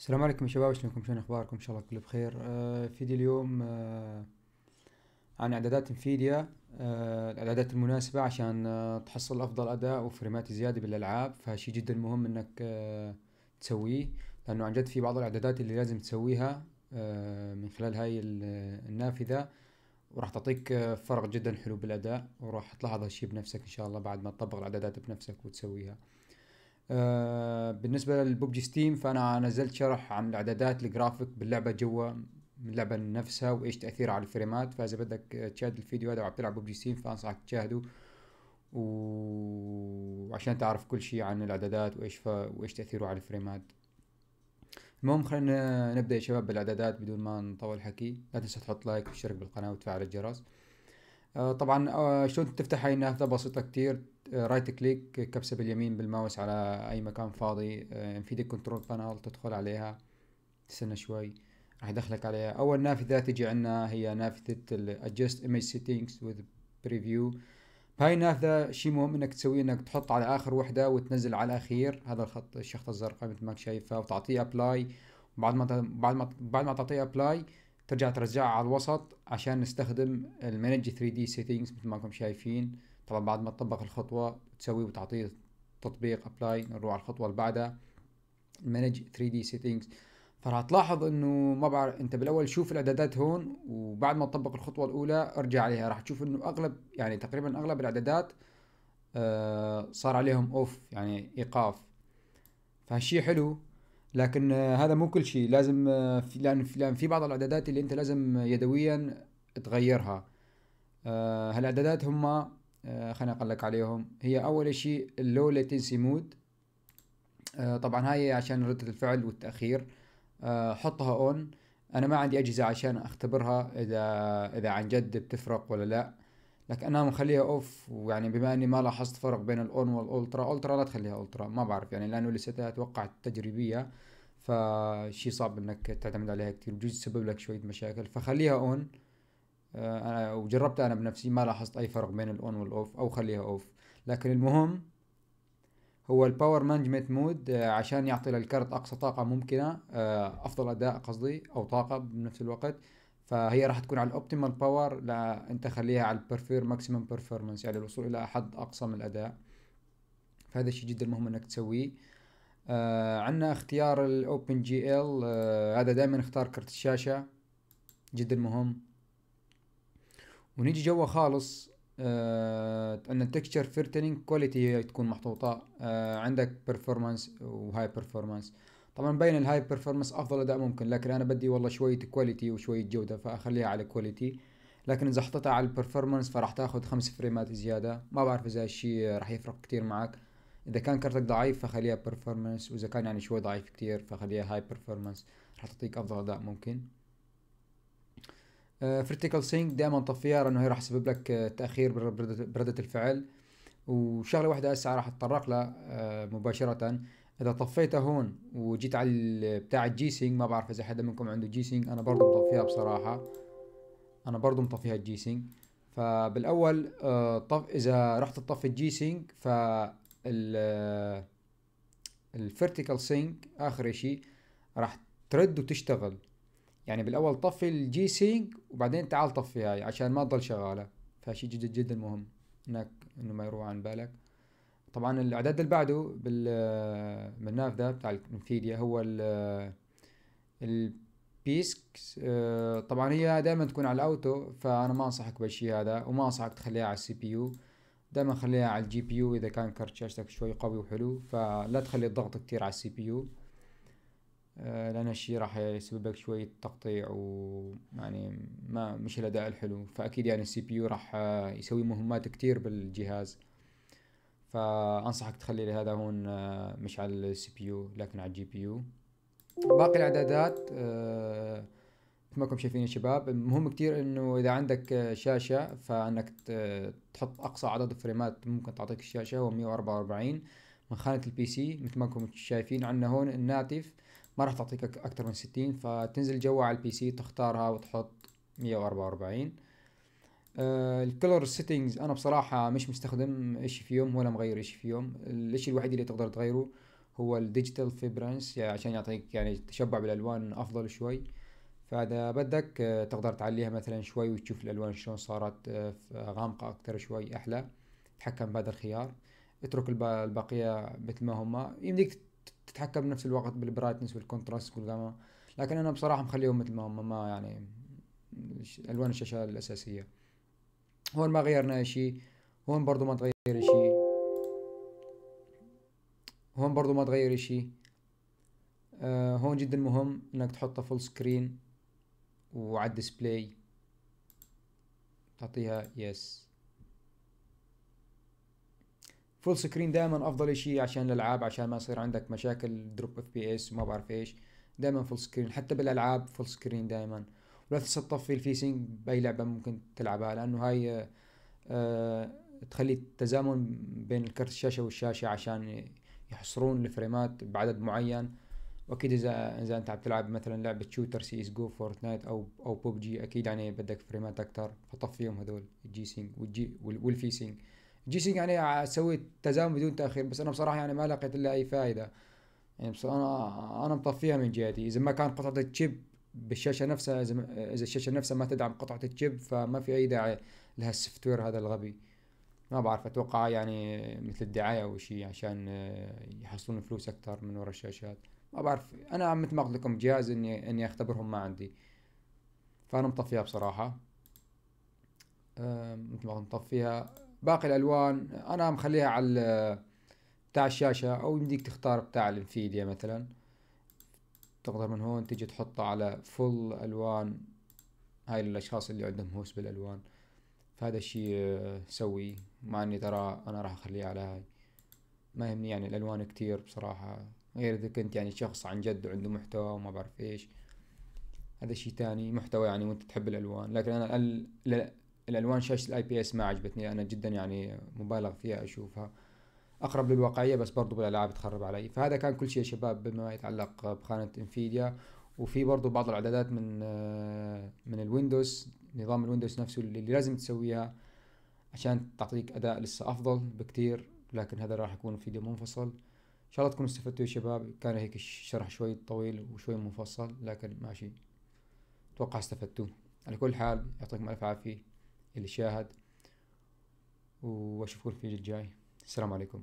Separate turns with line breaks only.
السلام عليكم شباب شلونكم شلون اخباركم ان شاء الله كل بخير آه، فيديو اليوم آه، عن اعدادات انفيديا آه، الاعدادات المناسبة عشان تحصل افضل اداء وفريمات زيادة بالالعاب فشي جدا مهم انك تسويه لانه عن جد في بعض الاعدادات اللي لازم تسويها من خلال هاي النافذة وراح تعطيك فرق جدا حلو بالاداء وراح تلاحظ هالشي بنفسك ان شاء الله بعد ما تطبق الاعدادات بنفسك وتسويها آه، بالنسبه للببجي ستيم فانا نزلت شرح عن الاعدادات الجرافيك باللعبه جوا من اللعبه نفسها وايش تاثيرها على الفريمات فاذا بدك تشاهد الفيديو هذا وعم تلعب ببجي ستيم فانصحك تشاهده وعشان تعرف كل شيء عن الاعدادات وايش ف... وايش تاثيره على الفريمات المهم خلينا نبدا يا شباب بالاعدادات بدون ما نطول الحكي لا تنسى تحط لايك وتشترك بالقناه وتفعل الجرس آه، طبعا آه، شلون تفتح هاي النافذه بسيطه كتير رايت آه، كليك كبسه باليمين بالماوس على اي مكان فاضي نفيدك كنترول بانل تدخل عليها تستنى شوي راح يدخلك عليها اول نافذه تجي عندنا هي نافذه adjust image settings with preview هاي النافذة شيء مهم انك تسويه انك تحط على اخر وحدة وتنزل على الاخير هذا الخط الشخطة الزرقاء مثل ما شايفها وتعطيه ابلاي بعد ما بعد ما بعد ما تعطيه ابلاي ترجع ترجعها على الوسط عشان نستخدم المانج 3 دي سيتنجز مثل ما انكم شايفين طبعا بعد ما تطبق الخطوه تسوي وتعطيه تطبيق ابلاي نروح على الخطوه اللي بعدها المانج 3 دي سيتنجز فراح تلاحظ انه ما بعرف انت بالاول شوف الاعدادات هون وبعد ما تطبق الخطوه الاولى ارجع عليها راح تشوف انه اغلب يعني تقريبا اغلب الاعدادات آه، صار عليهم اوف يعني ايقاف فهالشيء حلو لكن هذا مو كل شيء لازم آه، في لان لان في بعض الاعدادات اللي انت لازم يدويا تغيرها آه، هالاعدادات هم آه، خليني اقول لك عليهم هي اول شيء اللو لاتنسي مود طبعا هاي عشان ردة الفعل والتأخير حطها اون انا ما عندي اجهزة عشان اختبرها اذا اذا عن جد بتفرق ولا لا لك انا مخليها اوف ويعني بما اني ما لاحظت فرق بين الاون والالترا الترا لا تخليها الترا ما بعرف يعني لانه لساتها اتوقع تجريبيه فشي صعب انك تعتمد عليها كثير بجوز تسبب لك شويه مشاكل فخليها اون آه، انا وجربتها انا بنفسي ما لاحظت اي فرق بين الاون والاوف او خليها اوف لكن المهم هو الباور مانجمنت مود عشان يعطي للكارت اقصى طاقه ممكنه آه، افضل اداء قصدي او طاقه بنفس الوقت فهي راح تكون على الاوبتيمال باور لا انت خليها على البرفير ماكسيمم بيرفورمانس يعني الوصول الى حد اقصى من الاداء فهذا الشيء جدا مهم انك تسويه آه عندنا اختيار الاوبن جي ال آه، هذا دائما اختار كرت الشاشه جدا مهم ونيجي جوا خالص آه ان التكستشر فيرتنينج كواليتي تكون محطوطه آه عندك بيرفورمانس وهاي بيرفورمانس طبعا باين الهاي بيرفورمانس افضل اداء ممكن لكن انا بدي والله شويه كواليتي وشويه جوده فاخليها على كواليتي لكن اذا حطيتها على البرفورمانس فراح تاخذ خمس فريمات زياده ما بعرف اذا هالشيء راح يفرق كتير معك اذا كان كرتك ضعيف فخليها بيرفورمانس واذا كان يعني شوي ضعيف كتير فخليها هاي بيرفورمانس راح تعطيك افضل اداء ممكن فريتيكال آه، سينك دائما طفيها لانه هي راح تسبب لك آه، تاخير برده الفعل وشغله واحده هسه راح اتطرق لها آه، مباشره اذا طفيته هون وجيت على بتاع الجي سينج ما بعرف اذا حدا منكم عنده جي سينج انا برضو مطفيها بصراحه انا برضو مطفيها الجي سينج فبالاول آه، طف اذا رحت تطفي الجي سينج ف الفيرتيكال سينك اخر شيء راح ترد وتشتغل يعني بالاول طفي الجي سينك وبعدين تعال طفي هاي عشان ما تضل شغاله فشي جدا جدا مهم انك انه ما يروح عن بالك طبعا الاعداد اللي بعده بالمناف بتاع الانفيديا هو البيسكس آه، طبعا هي دائما تكون على الاوتو فانا ما انصحك بالشيء هذا وما انصحك تخليها على السي بي يو دائما خليها على الجي بي يو اذا كان كارت شاشتك شوي قوي وحلو فلا تخلي الضغط كتير على السي بي يو آه، لان الشيء راح يسبب لك شوية تقطيع ويعني ما مش الاداء الحلو فاكيد يعني السي بي يو راح آه، يسوي مهمات كتير بالجهاز فانصحك تخلي لي هذا هون آه، مش على السي بي يو لكن على الجي بي يو باقي الاعدادات مثل آه، ما كنتم شايفين يا شباب مهم كتير انه اذا عندك آه، شاشه فانك تحط اقصى عدد فريمات ممكن تعطيك الشاشه هو 144 من خانه البي سي مثل ما كنتم شايفين عندنا هون الناتف ما راح تعطيك اكثر من 60 فتنزل جوا على البي سي تختارها وتحط 144 آه الكلر سيتنجز انا بصراحه مش مستخدم شيء فيهم ولا مغير شيء فيهم الشيء الوحيد اللي تقدر تغيره هو الديجيتال فيبرنس يعني عشان يعطيك يعني تشبع بالالوان افضل شوي فاذا بدك آه، تقدر تعليها مثلا شوي وتشوف الالوان شلون صارت آه، غامقه اكثر شوي احلى تتحكم بهذا الخيار اترك الباقيه مثل ما هما يمديك تتحكم بنفس الوقت بالبرايتنس والكونتراست والغاما لكن انا بصراحه مخليهم مثل ما هما ما يعني الوان الشاشه الاساسيه هون ما غيرنا شيء هون برضو ما تغير شيء هون برضو ما تغير شيء آه هون جدا مهم انك تحطها فول سكرين وعلى الديسبلاي تعطيها يس فول سكرين دائما افضل شيء عشان الالعاب عشان ما يصير عندك مشاكل دروب اف بي اس وما بعرف ايش دائما فول سكرين حتى بالالعاب فول سكرين دائما ولا تنسى تطفي الفيسنج باي لعبه ممكن تلعبها لانه هاي آه، تخلي التزامن بين الكرت الشاشه والشاشه عشان يحصرون الفريمات بعدد معين واكيد اذا اذا انت عم تلعب مثلا لعبه شوتر سي اس جو فورتنايت او او ببجي اكيد يعني بدك فريمات اكثر فطفيهم هذول الجي سينج والجي والفي سينج الجي سينج يعني اسوي تزامن بدون تاخير بس انا بصراحه يعني ما لقيت الا اي فائده يعني بس انا انا مطفيها من جهتي اذا ما كان قطعه الشيب بالشاشه نفسها اذا اذا الشاشه نفسها ما تدعم قطعه الشيب فما في اي داعي لهالسوفت وير هذا الغبي ما بعرف اتوقع يعني مثل الدعايه او شيء عشان آه، يحصلون فلوس اكثر من ورا الشاشات ما بعرف انا عم متمغ لكم جهاز اني اني اختبرهم ما عندي فانا مطفيها بصراحه آه، مثل ما مطفيها باقي الالوان انا مخليها على بتاع الشاشه او يمديك تختار بتاع الانفيديا مثلا تقدر من هون تجي تحطه على فل الوان هاي الاشخاص اللي عندهم هوس بالالوان فهذا الشيء آه، سوي مع اني ترى انا راح اخليه على هاي ما يهمني يعني الالوان كتير بصراحة غير اذا كنت يعني شخص عن جد وعنده محتوى وما بعرف ايش هذا شيء تاني محتوى يعني وانت تحب الالوان لكن انا ال... الالوان شاشة الاي بي اس ما عجبتني انا جدا يعني مبالغ فيها اشوفها اقرب للواقعيه بس برضو بالالعاب تخرب علي فهذا كان كل شيء يا شباب بما يتعلق بخانه انفيديا وفي برضو بعض الاعدادات من من الويندوز نظام الويندوز نفسه اللي لازم تسويها عشان تعطيك اداء لسه افضل بكتير لكن هذا راح يكون فيديو منفصل ان شاء الله تكونوا استفدتوا يا شباب كان هيك الشرح شوي طويل وشوي منفصل لكن ماشي اتوقع استفدتوا على كل حال يعطيكم الف عافيه اللي شاهد واشوفكم في الفيديو الجاي السلام عليكم